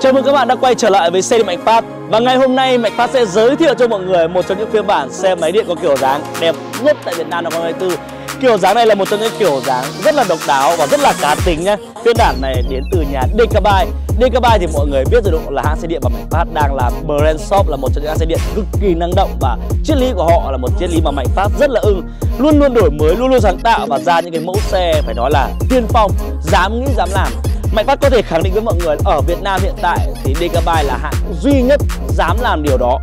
Chào mừng các bạn đã quay trở lại với xe điện Mạnh Phát Và ngày hôm nay Mạnh Phát sẽ giới thiệu cho mọi người một trong những phiên bản xe máy điện có kiểu dáng đẹp nhất tại Việt Nam năm 2024 Kiểu dáng này là một trong những kiểu dáng rất là độc đáo và rất là cá tính nhé. Phiên bản này đến từ nhà Decabyte Decabyte thì mọi người biết rồi đúng là hãng xe điện mà Mạnh Phát đang làm Brand Shop là một trong những hãng xe điện cực kỳ năng động Và triết lý của họ là một triết lý mà Mạnh Phát rất là ưng Luôn luôn đổi mới, luôn luôn sáng tạo và ra những cái mẫu xe phải nói là tiên phong Dám nghĩ, dám làm Mạnh Phát có thể khẳng định với mọi người ở Việt Nam hiện tại thì Gigabyte là hãng duy nhất dám làm điều đó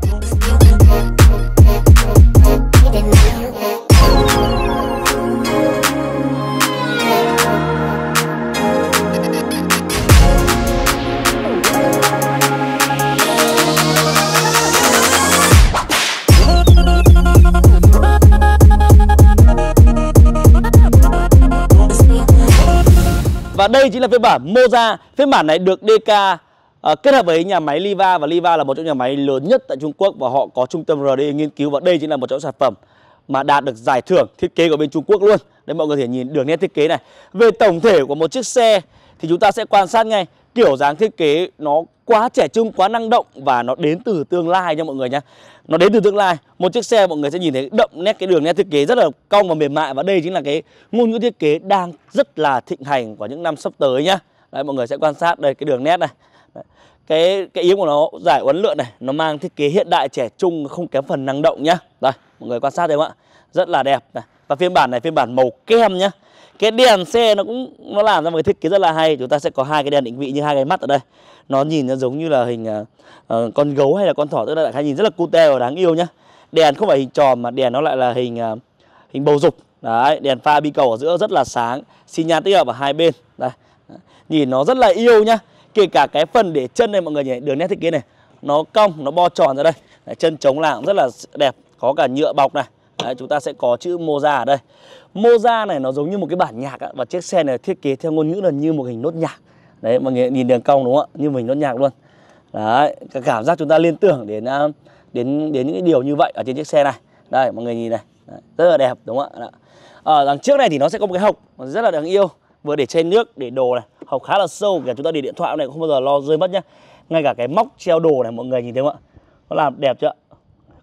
đây chính là phiên bản Moza Phiên bản này được DK uh, à, kết hợp với nhà máy Liva Và Liva là một trong nhà máy lớn nhất tại Trung Quốc Và họ có trung tâm RD nghiên cứu Và đây chính là một trong sản phẩm mà đạt được giải thưởng thiết kế của bên Trung Quốc luôn Đấy mọi người có thể nhìn đường nét thiết kế này Về tổng thể của một chiếc xe thì chúng ta sẽ quan sát ngay kiểu dáng thiết kế nó quá trẻ trung, quá năng động và nó đến từ tương lai nha mọi người nhé Nó đến từ tương lai, một chiếc xe mọi người sẽ nhìn thấy đậm nét cái đường nét thiết kế rất là cong và mềm mại và đây chính là cái ngôn ngữ thiết kế đang rất là thịnh hành của những năm sắp tới nhá. Đấy mọi người sẽ quan sát đây cái đường nét này. Đấy. Cái cái yếm của nó giải uốn lượn này, nó mang thiết kế hiện đại trẻ trung không kém phần năng động nhá. Đây, mọi người quan sát đây không ạ? Rất là đẹp này. Và phiên bản này phiên bản màu kem nhá cái đèn xe nó cũng nó làm ra một cái thiết kế rất là hay chúng ta sẽ có hai cái đèn định vị như hai cái mắt ở đây nó nhìn nó giống như là hình uh, con gấu hay là con thỏ tức là hay nhìn rất là cute và đáng yêu nhá đèn không phải hình tròn mà đèn nó lại là hình uh, hình bầu dục đấy đèn pha bi cầu ở giữa rất là sáng xi nhan tích hợp ở hai bên đây nhìn nó rất là yêu nhá kể cả cái phần để chân này mọi người nhỉ đường nét thiết kế này nó cong nó bo tròn ra đây đấy, chân chống làm rất là đẹp có cả nhựa bọc này Đấy, chúng ta sẽ có chữ Moza ở đây Moza này nó giống như một cái bản nhạc á, Và chiếc xe này thiết kế theo ngôn ngữ là như một hình nốt nhạc Đấy mọi người nhìn đường cong đúng không ạ Như một hình nốt nhạc luôn Đấy cái cảm giác chúng ta liên tưởng đến à, đến đến những cái điều như vậy ở trên chiếc xe này Đây mọi người nhìn này Đấy, Rất là đẹp đúng không ạ Ở ờ, đằng trước này thì nó sẽ có một cái hộc rất là đáng yêu Vừa để trên nước để đồ này Hộc khá là sâu kể chúng ta để điện thoại này cũng không bao giờ lo rơi mất nhá Ngay cả cái móc treo đồ này mọi người nhìn thấy không ạ Nó làm đẹp chưa ạ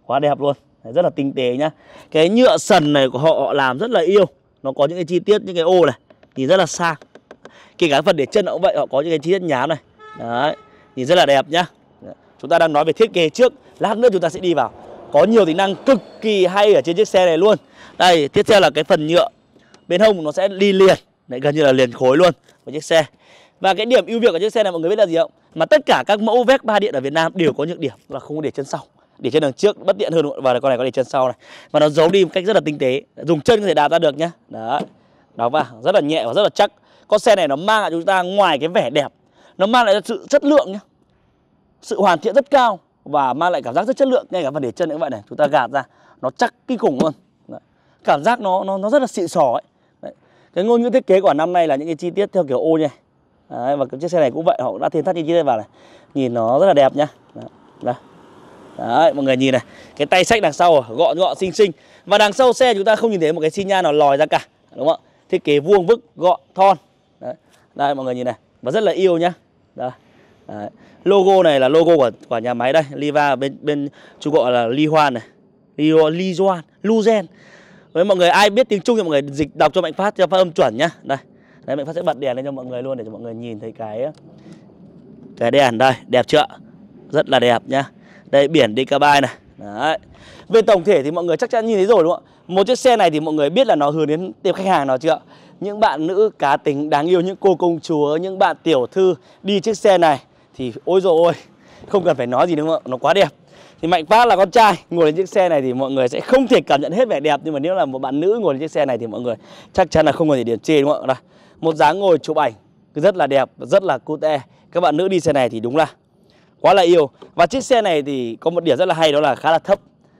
Quá đẹp luôn rất là tinh tế nhá cái nhựa sần này của họ làm rất là yêu nó có những cái chi tiết những cái ô này nhìn rất là sang kể cả phần để chân nó cũng vậy họ có những cái chi tiết nhám này đấy nhìn rất là đẹp nhá chúng ta đang nói về thiết kế trước lát nữa chúng ta sẽ đi vào có nhiều tính năng cực kỳ hay ở trên chiếc xe này luôn đây tiếp theo là cái phần nhựa bên hông nó sẽ đi liền đấy, gần như là liền khối luôn của chiếc xe và cái điểm ưu việt của chiếc xe này mọi người biết là gì không mà tất cả các mẫu Vespa điện ở Việt Nam đều có nhược điểm là không để chân sau để chân đằng trước bất tiện hơn và con này có để chân sau này và nó giấu đi một cách rất là tinh tế dùng chân có thể đạp ra được nhá đó đóng vào rất là nhẹ và rất là chắc con xe này nó mang lại chúng ta ngoài cái vẻ đẹp nó mang lại sự chất lượng nhá sự hoàn thiện rất cao và mang lại cảm giác rất chất lượng ngay cả phần để chân cũng vậy này chúng ta gạt ra nó chắc kinh khủng luôn Đấy. cảm giác nó nó nó rất là xịn sò ấy Đấy. cái ngôn ngữ thiết kế của năm nay là những cái chi tiết theo kiểu ô này Đấy, và cái chiếc xe này cũng vậy họ đã thêm thắt những chi tiết vào này nhìn nó rất là đẹp nhá Đấy. Đấy. Đấy, mọi người nhìn này Cái tay sách đằng sau à, gọn gọn xinh xinh Và đằng sau xe chúng ta không nhìn thấy một cái xi nhan nào lòi ra cả Đúng không ạ? Thiết kế vuông vức, gọn, thon Đấy. Đây mọi người nhìn này Và rất là yêu nhá Đây. Đấy. Logo này là logo của của nhà máy đây Liva bên bên Trung gọi là Li Hoan này Li, Li Doan, Luzen Với mọi người ai biết tiếng Trung thì mọi người dịch đọc cho Mạnh Phát cho phát âm chuẩn nhá Đây Đấy, Mạnh Phát sẽ bật đèn lên cho mọi người luôn để cho mọi người nhìn thấy cái Cái đèn đây, đẹp chưa? Rất là đẹp nhá đây biển Decabine này. Đấy. Về tổng thể thì mọi người chắc chắn nhìn thấy rồi đúng không ạ? Một chiếc xe này thì mọi người biết là nó hướng đến tiệm khách hàng nào chưa Những bạn nữ cá tính đáng yêu, những cô công chúa, những bạn tiểu thư đi chiếc xe này thì ôi dồi ôi, không cần phải nói gì đúng không ạ? Nó quá đẹp. Thì mạnh phát là con trai ngồi lên chiếc xe này thì mọi người sẽ không thể cảm nhận hết vẻ đẹp nhưng mà nếu là một bạn nữ ngồi lên chiếc xe này thì mọi người chắc chắn là không còn gì điểm chê đúng không ạ? Một dáng ngồi chụp ảnh rất là đẹp, rất là cute. Các bạn nữ đi xe này thì đúng là quá là yêu và chiếc xe này thì có một điểm rất là hay đó là khá là thấp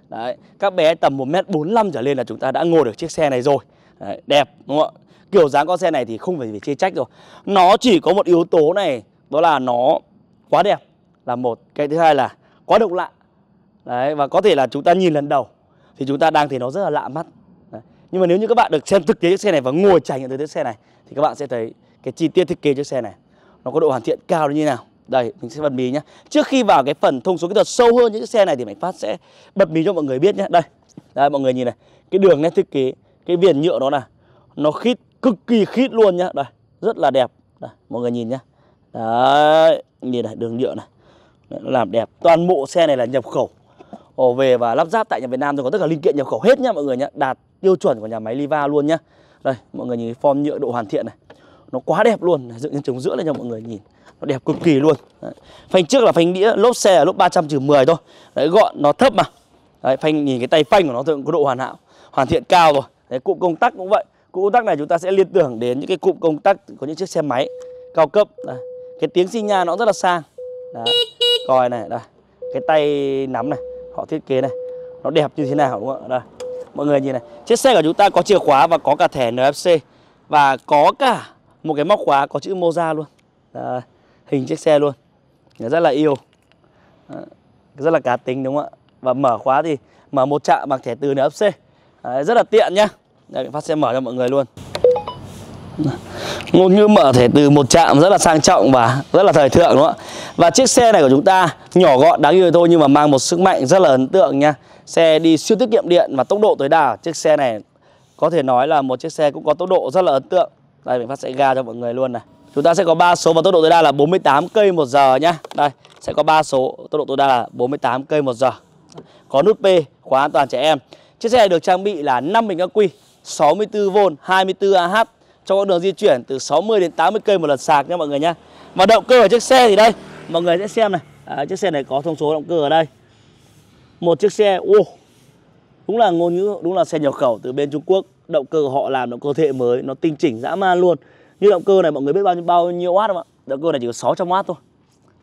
Đấy, các bé tầm 1m45 trở lên là chúng ta đã ngồi được chiếc xe này rồi Đấy, đẹp đúng không ạ kiểu dáng con xe này thì không phải phải chê trách rồi nó chỉ có một yếu tố này đó là nó quá đẹp là một cái thứ hai là quá độc lạ Đấy, và có thể là chúng ta nhìn lần đầu thì chúng ta đang thấy nó rất là lạ mắt Đấy. nhưng mà nếu như các bạn được xem thực tế chiếc xe này và ngồi trải nghiệm tới chiếc xe này thì các bạn sẽ thấy cái chi tiết thiết kế chiếc xe này nó có độ hoàn thiện cao như thế nào đây, mình sẽ bật mí nhé Trước khi vào cái phần thông số kỹ thuật sâu hơn những chiếc xe này thì Mạnh Phát sẽ bật mí cho mọi người biết nhé Đây, đây mọi người nhìn này Cái đường nét thiết kế, cái viền nhựa đó là Nó khít, cực kỳ khít luôn nhá Đây, rất là đẹp đây, Mọi người nhìn nhá Đấy, nhìn này, đường nhựa này Đấy, Làm đẹp, toàn bộ xe này là nhập khẩu Ồ về và lắp ráp tại nhà Việt Nam rồi có tất cả linh kiện nhập khẩu hết nhá mọi người nhá Đạt tiêu chuẩn của nhà máy Liva luôn nhá Đây, mọi người nhìn cái form nhựa độ hoàn thiện này Nó quá đẹp luôn, dựng lên chống giữa lên cho mọi người nhìn nó đẹp cực kỳ luôn đấy. phanh trước là phanh đĩa lốp xe là lốp 300 trừ 10 thôi đấy gọn nó thấp mà đấy, phanh nhìn cái tay phanh của nó cũng có độ hoàn hảo hoàn thiện cao rồi đấy, cụm công tắc cũng vậy cụm công tắc này chúng ta sẽ liên tưởng đến những cái cụm công tắc của những chiếc xe máy cao cấp đấy. cái tiếng xi nha nó rất là sang đấy. coi này đây cái tay nắm này họ thiết kế này nó đẹp như thế nào đúng không ạ đây mọi người nhìn này chiếc xe của chúng ta có chìa khóa và có cả thẻ NFC và có cả một cái móc khóa có chữ Moza luôn đấy hình chiếc xe luôn rất là yêu rất là cá tính đúng không ạ và mở khóa thì mở một chạm bằng thẻ từ này ấp C rất là tiện nhá Đây, phát xe mở cho mọi người luôn ngôn ngữ mở thẻ từ một chạm rất là sang trọng và rất là thời thượng đúng không ạ và chiếc xe này của chúng ta nhỏ gọn đáng yêu thôi nhưng mà mang một sức mạnh rất là ấn tượng nha xe đi siêu tiết kiệm điện và tốc độ tối đa chiếc xe này có thể nói là một chiếc xe cũng có tốc độ rất là ấn tượng đây mình phát sẽ ga cho mọi người luôn này Chúng ta sẽ có ba số và tốc độ tối đa là 48 cây một giờ nhá. Đây, sẽ có ba số, tốc độ tối đa là 48 cây một giờ. Có nút P, khóa an toàn trẻ em. Chiếc xe này được trang bị là 5 bình ắc quy, 64V, 24Ah cho con đường di chuyển từ 60 đến 80 cây một lần sạc nha mọi người nhá. Và động cơ của chiếc xe thì đây, mọi người sẽ xem này. À, chiếc xe này có thông số động cơ ở đây. Một chiếc xe, wow, đúng là ngôn ngữ, đúng là xe nhập khẩu từ bên Trung Quốc. Động cơ của họ làm động cơ thế hệ mới, nó tinh chỉnh dã man luôn như động cơ này mọi người biết bao nhiêu bao nhiêu watt không ạ động cơ này chỉ có 600 watt thôi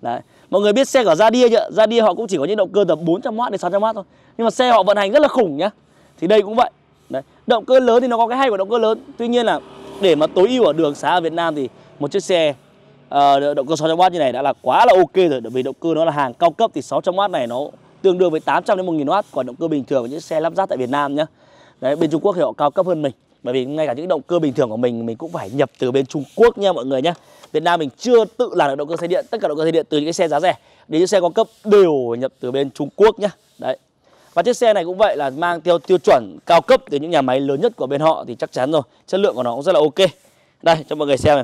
đấy mọi người biết xe của Radia chưa Radia họ cũng chỉ có những động cơ tầm 400 watt đến 600 watt thôi nhưng mà xe họ vận hành rất là khủng nhá thì đây cũng vậy đấy động cơ lớn thì nó có cái hay của động cơ lớn tuy nhiên là để mà tối ưu ở đường xá ở Việt Nam thì một chiếc xe uh, động cơ 600 watt như này đã là quá là ok rồi bởi vì động cơ nó là hàng cao cấp thì 600 watt này nó tương đương với 800 đến 1000 watt còn động cơ bình thường của những xe lắp ráp tại Việt Nam nhá. Đấy bên Trung Quốc thì họ cao cấp hơn mình bởi vì ngay cả những động cơ bình thường của mình mình cũng phải nhập từ bên Trung Quốc nha mọi người nhé Việt Nam mình chưa tự làm được động cơ xe điện tất cả động cơ xe điện từ những cái xe giá rẻ đến những xe cao cấp đều nhập từ bên Trung Quốc nhá đấy và chiếc xe này cũng vậy là mang theo tiêu chuẩn cao cấp từ những nhà máy lớn nhất của bên họ thì chắc chắn rồi chất lượng của nó cũng rất là ok đây cho mọi người xem này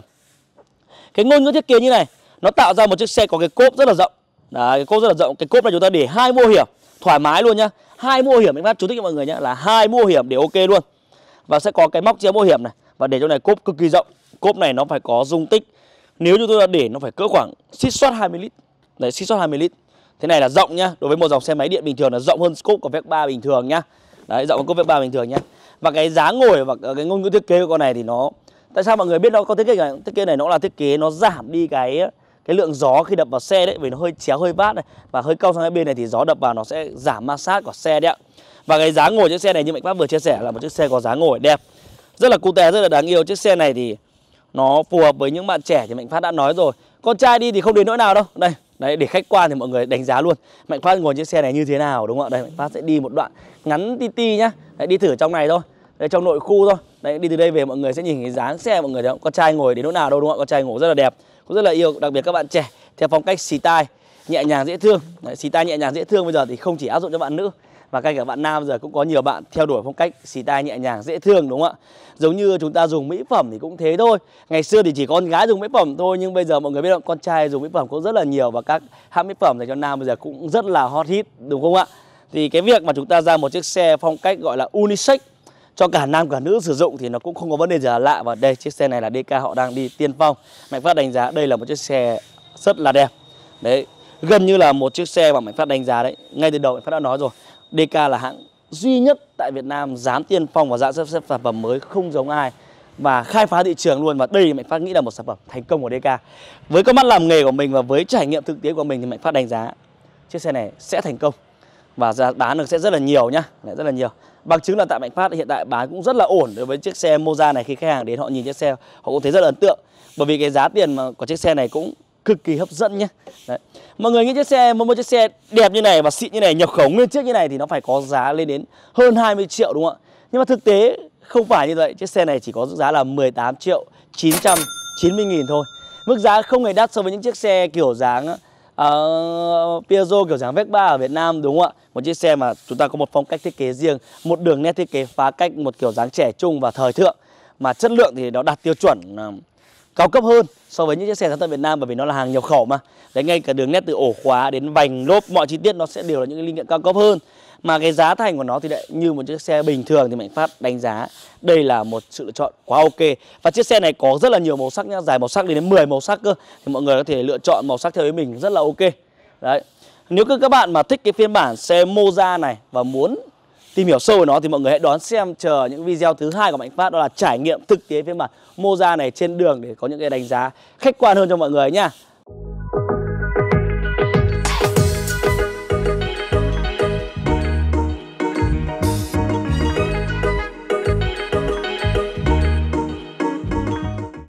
cái ngôn ngữ thiết kế như này nó tạo ra một chiếc xe có cái cốp rất là rộng Đấy, cái cốp rất là rộng cái cốp này chúng ta để hai mô hiểm thoải mái luôn nhá hai mô hiểm anh phát chú thích cho mọi người nhá là hai mô hiểm để ok luôn và sẽ có cái móc chữa bảo hiểm này và để chỗ này cốp cực kỳ rộng cốp này nó phải có dung tích nếu như tôi là để nó phải cỡ khoảng xít soát 20 lít đấy xít soát 20 lít thế này là rộng nhá đối với một dòng xe máy điện bình thường là rộng hơn cốp của vec 3 bình thường nhá đấy rộng hơn cốp vec 3 bình thường nhá và cái giá ngồi và cái ngôn ngữ thiết kế của con này thì nó tại sao mọi người biết nó có thiết kế này thiết kế này nó là thiết kế nó giảm đi cái cái lượng gió khi đập vào xe đấy vì nó hơi chéo hơi vát này và hơi cong sang hai bên này thì gió đập vào nó sẽ giảm ma sát của xe đấy ạ và cái giá ngồi chiếc xe này như Mạnh Pháp vừa chia sẻ là một chiếc xe có giá ngồi đẹp Rất là tè rất là đáng yêu Chiếc xe này thì nó phù hợp với những bạn trẻ thì Mạnh Phát đã nói rồi Con trai đi thì không đến nỗi nào đâu Đây, đấy để khách quan thì mọi người đánh giá luôn Mạnh Phát ngồi chiếc xe này như thế nào đúng không ạ Đây Mạnh Phát sẽ đi một đoạn ngắn ti ti nhá đấy, Đi thử trong này thôi đây Trong nội khu thôi đấy Đi từ đây về mọi người sẽ nhìn cái dáng xe mọi người thấy không Con trai ngồi đến nỗi nào đâu đúng không ạ Con trai ngồi rất là đẹp Cũng rất là yêu đặc biệt các bạn trẻ Theo phong cách xì tai nhẹ nhàng dễ thương đấy, Xì tai nhẹ nhàng dễ thương bây giờ thì không chỉ áp dụng cho bạn nữ và ngay cả bạn nam giờ cũng có nhiều bạn theo đuổi phong cách xì tai nhẹ nhàng dễ thương đúng không ạ giống như chúng ta dùng mỹ phẩm thì cũng thế thôi ngày xưa thì chỉ con gái dùng mỹ phẩm thôi nhưng bây giờ mọi người biết không con trai dùng mỹ phẩm cũng rất là nhiều và các hãng mỹ phẩm dành cho nam bây giờ cũng rất là hot hit đúng không ạ thì cái việc mà chúng ta ra một chiếc xe phong cách gọi là unisex cho cả nam cả nữ sử dụng thì nó cũng không có vấn đề gì là lạ và đây chiếc xe này là DK họ đang đi tiên phong Mạnh Phát đánh giá đây là một chiếc xe rất là đẹp đấy gần như là một chiếc xe mà Mạnh Phát đánh giá đấy ngay từ đầu Mạnh Phát đã nói rồi DK là hãng duy nhất tại Việt Nam dám tiên phong và ra sản phẩm mới không giống ai và khai phá thị trường luôn và đây Mạnh Phát nghĩ là một sản phẩm thành công của DK. Với con mắt làm nghề của mình và với trải nghiệm thực tế của mình thì Mạnh Phát đánh giá chiếc xe này sẽ thành công và giá bán được sẽ rất là nhiều nhá, rất là nhiều. Bằng chứng là tại Mạnh Phát hiện tại bán cũng rất là ổn đối với chiếc xe Moza này khi khách hàng đến họ nhìn chiếc xe họ cũng thấy rất là ấn tượng. Bởi vì cái giá tiền mà của chiếc xe này cũng cực kỳ hấp dẫn nhé Đấy. Mọi người nghĩ chiếc xe một, một chiếc xe đẹp như này và xịn như này nhập khẩu nguyên chiếc như này thì nó phải có giá lên đến hơn 20 triệu đúng không ạ Nhưng mà thực tế không phải như vậy Chiếc xe này chỉ có giá là 18 triệu 990 nghìn thôi Mức giá không hề đắt so với những chiếc xe kiểu dáng uh, ờ, Piaggio kiểu dáng Vespa ở Việt Nam đúng không ạ? Một chiếc xe mà chúng ta có một phong cách thiết kế riêng, một đường nét thiết kế phá cách, một kiểu dáng trẻ trung và thời thượng mà chất lượng thì nó đạt tiêu chuẩn ờ, cao cấp hơn so với những chiếc xe sản tại Việt Nam bởi vì nó là hàng nhập khẩu mà đấy ngay cả đường nét từ ổ khóa đến vành lốp mọi chi tiết nó sẽ đều là những cái linh kiện cao cấp hơn mà cái giá thành của nó thì lại như một chiếc xe bình thường thì Mạnh Phát đánh giá đây là một sự lựa chọn quá ok và chiếc xe này có rất là nhiều màu sắc nhá dài màu sắc đến 10 màu sắc cơ thì mọi người có thể lựa chọn màu sắc theo ý mình rất là ok đấy nếu các bạn mà thích cái phiên bản xe Moza này và muốn tìm hiểu sâu về nó thì mọi người hãy đón xem chờ những video thứ hai của Mạnh Phát đó là trải nghiệm thực tế với mặt Moza này trên đường để có những cái đánh giá khách quan hơn cho mọi người nhá.